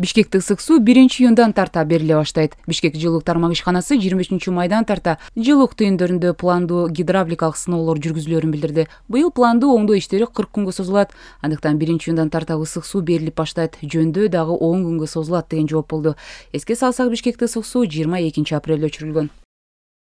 бишкекте ысык суу биринчи июндан тарта бериле баштайт бишкек жылуук тармак ишканасы жыйырма үчүнчү майдан тарта жылуулук түйүндөрүндө пландуу гидравликалык сыноолор жүргүзүлөөрүн билдирди быйыл пландуу оңдоо иштери кырк күнгө созулат андыктан биринчи июндан тарта ысык суу берилип баштайт жөндөө дагы он күнгө созулат деген жооп болду эске салсак бишкекте ысык суу жыйырма экинчи апрелде өчүрүлгөн